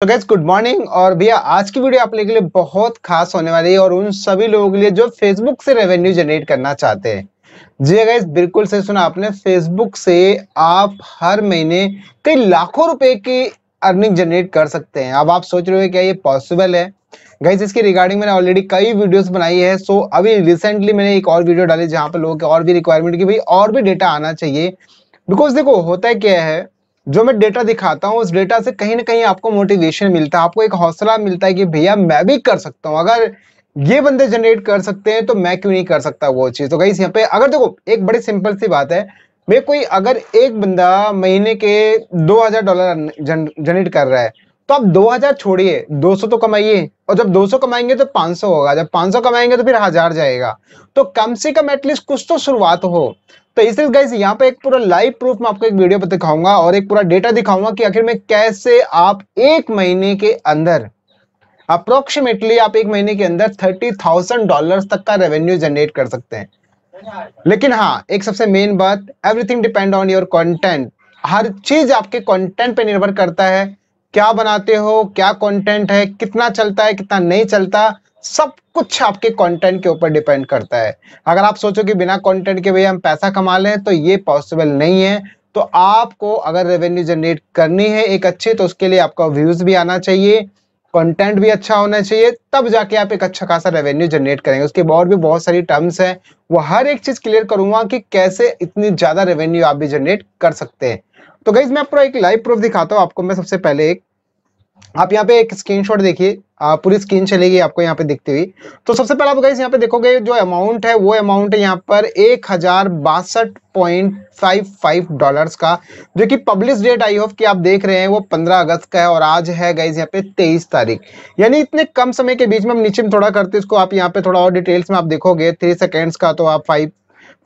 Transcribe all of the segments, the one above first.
तो gas good morning और भैया आज की वीडियो आप लोग के लिए बहुत खास होने वाली है और उन सभी लोगों के लिए जो फेसबुक से रेवेन्यू जनरेट करना चाहते हैं जी गैस हाँ बिल्कुल सही सुना आपने फेसबुक से आप हर महीने कई लाखों रुपए की अर्निंग जनरेट कर सकते हैं अब आप सोच रहे हो क्या ये पॉसिबल है गैस इसकी रिगार्डिंग मैंने ऑलरेडी कई वीडियोस बनाई है सो अभी रिसेंटली मैंने एक और वीडियो डाली जहाँ पर लोगों के और भी रिक्वायरमेंट की भाई और भी डेटा आना चाहिए बिकॉज देखो होता है क्या है जो मैं डेटा दिखाता हूँ उस डेटा से कहीं ना कहीं आपको मोटिवेशन मिलता है आपको एक हौसला मिलता है कि भैया मैं भी कर सकता हूँ अगर ये बंदे जनरेट कर सकते हैं तो मैं क्यों नहीं कर सकता वो चीज़ तो गई यहाँ पे अगर देखो एक बड़ी सिंपल सी बात है मैं कोई अगर एक बंदा महीने के हजार डॉलर जन, जनरेट कर रहा है तो आप 2000 छोड़िए 200 तो कमाइए और जब 200 कमाएंगे तो 500 होगा जब 500 कमाएंगे तो फिर हजार जाएगा तो कम से कम एटलीस्ट कुछ तो शुरुआत हो तो इसलिए गाइस यहाँ पे एक पूरा लाइव प्रूफ में आपको एक वीडियो पर दिखाऊंगा और एक पूरा डेटा दिखाऊंगा कि आखिर में कैसे आप एक महीने के अंदर अप्रोक्सीमेटली आप एक महीने के अंदर थर्टी थाउजेंड डॉलर तक का रेवेन्यू जनरेट कर सकते हैं लेकिन हाँ एक सबसे मेन बात everything depend on your content हर चीज आपके कंटेंट पे निर्भर करता है क्या बनाते हो क्या कंटेंट है कितना चलता है कितना नहीं चलता सब कुछ आपके कंटेंट के ऊपर डिपेंड करता है अगर आप सोचो कि बिना कंटेंट के भैया हम पैसा कमा लें तो ये पॉसिबल नहीं है तो आपको अगर रेवेन्यू जनरेट करनी है एक अच्छे तो उसके लिए आपका व्यूज भी आना चाहिए कंटेंट भी अच्छा होना चाहिए तब जाके आप एक अच्छा खासा रेवेन्यू जनरेट करेंगे उसके और भी बहुत सारी टर्म्स हैं वो हर एक चीज़ क्लियर करूंगा कि कैसे इतनी ज़्यादा रेवेन्यू आप भी जनरेट कर सकते हैं तो गई मैं आपको एक लाइव प्रूफ दिखाता हूँ आपको मैं सबसे पहले एक आप यहाँ पे एक स्क्रीनशॉट देखिए पूरी स्क्रीन चलेगी आपको यहाँ पे देखते हुए तो सबसे पहले आप गाइस यहाँ पे देखोगे जो अमाउंट है वो अमाउंट है यहाँ पर एक हजार बासठ पॉइंट फाइव फाइव डॉलर का जो कि पब्लिश डेट आई होप कि आप देख रहे हैं वो पंद्रह अगस्त का है और आज है गाइस यहाँ पे तेईस तारीख यानी इतने कम समय के बीच में हम नीचे में थोड़ा करते इसको आप यहाँ पे थोड़ा और डिटेल्स में आप देखोगे थ्री सेकेंड्स का तो आप फाइव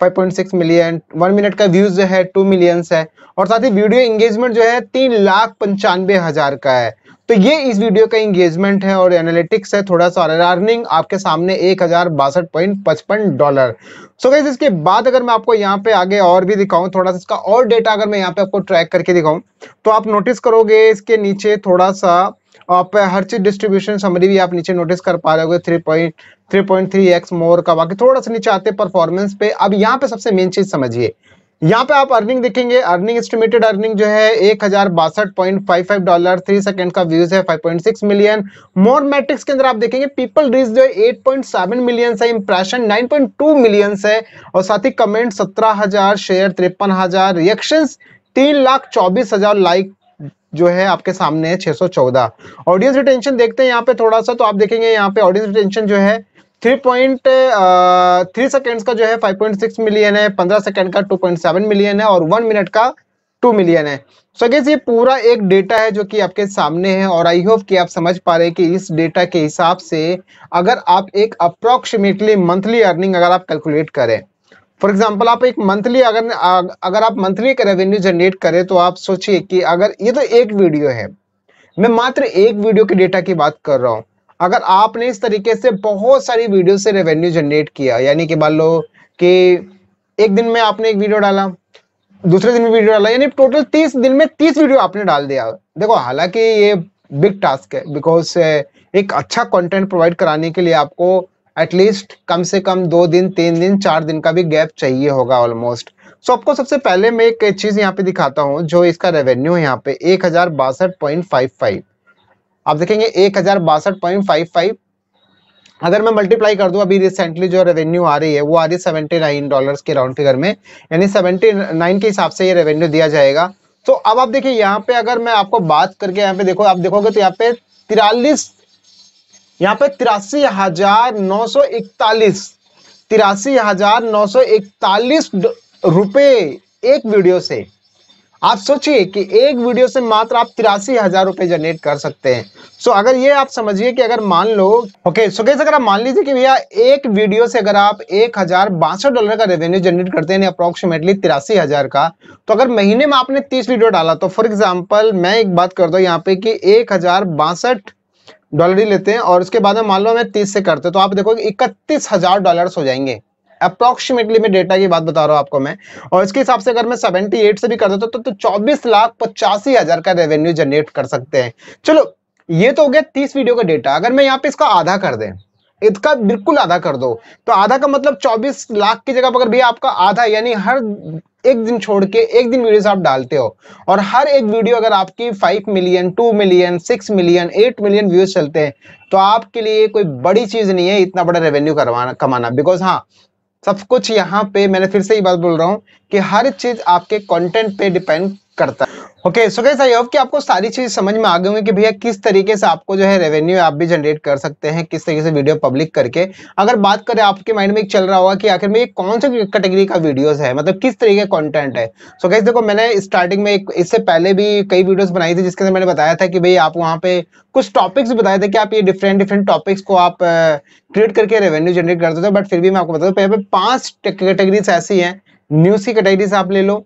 5.6 मिलियन वन मिनट का व्यूज जो है टू मिलियंस है और साथ ही वीडियो एंगेजमेंट जो है तीन लाख पंचानवे हजार का है तो ये इस वीडियो का इंगेजमेंट है और एनालिटिक्स है थोड़ा सा अर्निंग आपके सामने एक हजार बासठ पॉइंट पचपन डॉलर सो so गई इसके बाद अगर मैं आपको यहाँ पे आगे और भी दिखाऊं थोड़ा सा इसका और डेटा अगर मैं यहाँ पे आपको ट्रैक करके दिखाऊं तो आप नोटिस करोगे इसके नीचे थोड़ा सा आप हर चीज डिस्ट्रीब्यूशन समरी भी आप नीचे नोटिस कर पा रहे हो थ्री थ्री मोर का बाकी थोड़ा सा नीचे आते परफॉर्मेंस पे अब यहाँ पे सबसे मेन चीज समझिए यहाँ पे आप अर्निंग देखेंगे अर्निंग एस्टिमेटेड अर्निंग जो है एक हजार बासठ point five five dollar three second का व्यूज है सिक्स मिलियन मोर मैट्रिक्स के अंदर आप देखेंगे पीपल रीच जो है सेवन मिलियन है इंप्रेशन टू मिलियन है और साथ ही कमेंट सत्रह हजार शेयर तिरपन हजार रिएक्शन तीन लाख चौबीस हजार लाइक जो है आपके सामने है छह सौ चौदह ऑडियंस रिटेंशन देखते हैं यहाँ पे थोड़ा सा तो आप देखेंगे यहाँ पे ऑडियंस रिटेंशन जो है थ्री पॉइंट थ्री सेकेंड्स का जो है फाइव पॉइंट सिक्स मिलियन है पंद्रह सेकेंड का टू पॉइंट सेवन मिलियन है और वन मिनट का टू मिलियन है सो so, ये पूरा एक डेटा है जो कि आपके सामने है और आई होप कि आप समझ पा रहे हैं कि इस डेटा के हिसाब से अगर आप एक अप्रोक्सीमेटली मंथली अर्निंग अगर आप कैलकुलेट करें फॉर एग्जाम्पल आप एक मंथली अगर अगर आप मंथली का रेवेन्यू जनरेट करें तो आप सोचिए कि अगर ये तो एक वीडियो है मैं मात्र एक वीडियो के डेटा की बात कर रहा हूँ अगर आपने इस तरीके से बहुत सारी वीडियो से रेवेन्यू जनरेट किया यानी कि मान लो कि एक दिन में आपने एक वीडियो डाला दूसरे दिन में वीडियो डाला यानी टोटल तीस दिन में तीस वीडियो आपने डाल दिया देखो हालांकि ये बिग टास्क है बिकॉज एक अच्छा कंटेंट प्रोवाइड कराने के लिए आपको एटलीस्ट कम से कम दो दिन तीन दिन चार दिन का भी गैप चाहिए होगा ऑलमोस्ट सो so, आपको सबसे पहले मैं एक चीज़ यहाँ पे दिखाता हूँ जो इसका रेवेन्यू है यहाँ पे एक हज़ार बासठ पॉइंट फाइव फाइव आप देखेंगे एक हजार बासठ पॉइंट फाइव फाइव अगर मैं मल्टीप्लाई कर दूं अभी रिसेंटली जो रेवेन्यू आ रही है वो आ रही है नाइन डॉलर के राउंड फिगर में यानी सेवेंटी नाइन के हिसाब से ये रेवेन्यू दिया जाएगा तो अब आप देखिए यहाँ पे अगर मैं आपको बात करके यहाँ पे देखो आप देखोगे तो यहाँ पे तिरालीस यहाँ पे तिरासी हजार नौ सौ इकतालीस तिरासी हजार नौ सौ इकतालीस रुपये एक वीडियो से आप सोचिए कि एक वीडियो से मात्र आप तिरासी हजार रुपए जनरेट कर सकते हैं सो so, अगर ये आप समझिए कि अगर मान लो ओके सो कैसे अगर आप मान लीजिए कि भैया एक वीडियो से अगर आप एक हजार बासठ डॉलर का रेवेन्यू जनरेट करते हैं अप्रोक्सीमेटली तिरासी हजार का तो अगर महीने में आपने तीस वीडियो डाला तो फॉर एग्जाम्पल मैं एक बात कर दो यहाँ पे कि एक हजार बासठ डॉलर ही लेते हैं और उसके बाद में मान लो मैं तीस से करते तो आप देखो इकतीस हजार डॉलर हो जाएंगे अप्रोक्सीमेटली मैं डेटा की बात बता रहा हूँ आपको मैं और इसके हिसाब से अगर मैं सेवेंटी से भी कर देता हूँ तो, तो, तो चौबीस लाख पचासी हजार का रेवेन्यू जनरेट कर सकते हैं चलो ये तो हो गया तीस वीडियो का डेटा अगर मैं यहाँ पे इसका आधा कर दें इसका बिल्कुल आधा कर दो तो आधा का मतलब 24 लाख की जगह पर भी आपका आधा यानी हर एक दिन छोड़ के एक दिन वीडियोस आप डालते हो और हर एक वीडियो अगर आपकी 5 million 2 million 6 million 8 million views चलते हैं तो आपके लिए कोई बड़ी चीज नहीं है इतना बड़ा रेवेन्यू करवाना कमाना बिकॉज हाँ सब कुछ यहाँ पे मैंने फिर से ही बात बोल रहा हूँ कि हर चीज आपके कंटेंट पे डिपेंड करता है okay so guys I hope कि आपको सारी चीज समझ में आ गई होंगी कि भैया किस तरीके से आपको जो है रेवेन्यू आप भी जनरेट कर सकते हैं किस तरीके से वीडियो पब्लिक करके अगर बात करें आपके माइंड में एक चल रहा होगा कि आखिर में ये कौन से कैटेगरी का वीडियोस है मतलब किस तरीके का कंटेंट है सो so देखो मैंने स्टार्टिंग में एक इससे पहले भी कई वीडियोज बनाई थी जिसके अंदर मैंने बताया था कि भाई आप वहाँ पे कुछ टॉपिक्स बताए थे कि आप ये डिफरेंट डिफरेंट टॉपिक्स को आप क्रिएट करके रेवेन्यू जनरेट कर सकते हो बट फिर भी मैं आपको बता दूँ पाँच कैटेगरीज ऐसी हैं न्यूज़ की कैटेगरी से आप ले लो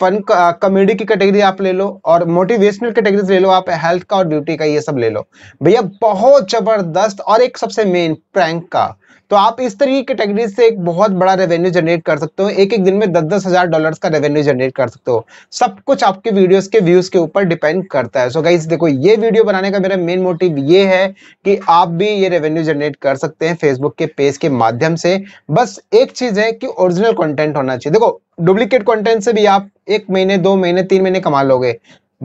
फन कॉमेडी की कैटेगरी आप ले लो और मोटिवेशनल कैटेगरी ले लो आप हेल्थ का और ब्यूटी का ये सब ले लो भैया बहुत जबरदस्त और एक सबसे मेन प्रैंक का तो आप इस तरीके की कैटेगरी से एक बहुत बड़ा रेवेन्यू जनरेट कर सकते हो एक एक दिन में दस दस हजार डॉलर का रेवेन्यू जनरेट कर सकते हो सब कुछ आपके वीडियोस के व्यूज के ऊपर डिपेंड करता है सो so गाइज देखो ये वीडियो बनाने का मेरा मेन मोटिव ये है कि आप भी ये रेवेन्यू जनरेट कर सकते हैं फेसबुक के पेज के माध्यम से बस एक चीज है कि ओरिजिनल कॉन्टेंट होना चाहिए देखो डुप्लीकेट कॉन्टेंट से भी आप एक महीने दो महीने तीन महीने कमा लोगे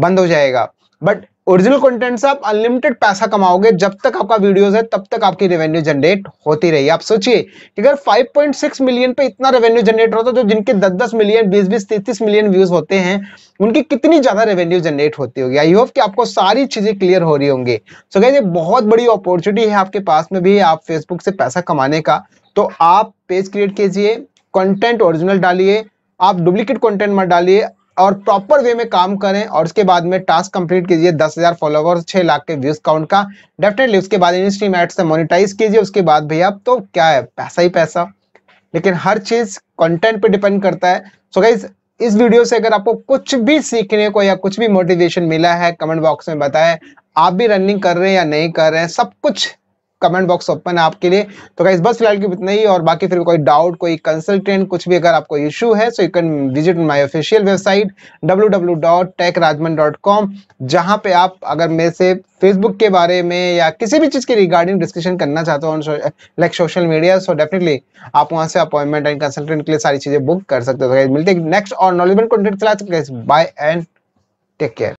बंद हो जाएगा बट ओरिजिनल कंटेंट से आप अनलिमिटेड पैसा कमाओगे जब तक आपका वीडियोस है तब तक आपकी रेवेन्यू जनरेट होती रही आप सोचिए अगर 5.6 मिलियन पे इतना रेवेन्यू जनरेट होता है जिनके 10-10 मिलियन 20-20 30-30 मिलियन व्यूज होते हैं उनकी कितनी ज्यादा रेवेन्यू जनरेट होती होगी आई होप कि आपको सारी चीजें क्लियर हो रही होंगी सो so, ये बहुत बड़ी अपॉर्चुनिटी है आपके पास में भी आप फेसबुक से पैसा कमाने का तो आप पेज क्रिएट कीजिए कॉन्टेंट ओरिजिनल डालिए आप डुप्लीकेट कॉन्टेंट मत डालिए और प्रॉपर वे में काम करें और उसके बाद में टास्क कंप्लीट कीजिए दस हज़ार फॉलोवर छः लाख के व्यूज काउंट का डेफिनेटली उसके बाद इंस्ट्रीम एड से मोनिटाइज कीजिए उसके बाद भैया आप तो क्या है पैसा ही पैसा लेकिन हर चीज़ कंटेंट पे डिपेंड करता है सो so गाइज इस वीडियो से अगर आपको कुछ भी सीखने को या कुछ भी मोटिवेशन मिला है कमेंट बॉक्स में बताएं आप भी रनिंग कर रहे हैं या नहीं कर रहे हैं सब कुछ कमेंट बॉक्स ओपन है आपके लिए तो गाइज बस फिलहाल की इतना ही और बाकी फिर कोई डाउट कोई कंसल्टेंट कुछ भी अगर आपको इश्यू है so you can visit my official website W जहां पे आप अगर मेरे से फेसबुक के बारे में या किसी भी चीज़ के रिगार्डिंग डिस्कशन करना चाहते हो like social media so definitely आप वहाँ से अपॉइंटमेंट एंड कंसल्टेंट के लिए सारी चीज़ें बुक कर सकते हो तो मिलते हैं नेक्स्ट और नॉलेजल कॉन्टेंट चला बाय एंड टेक केयर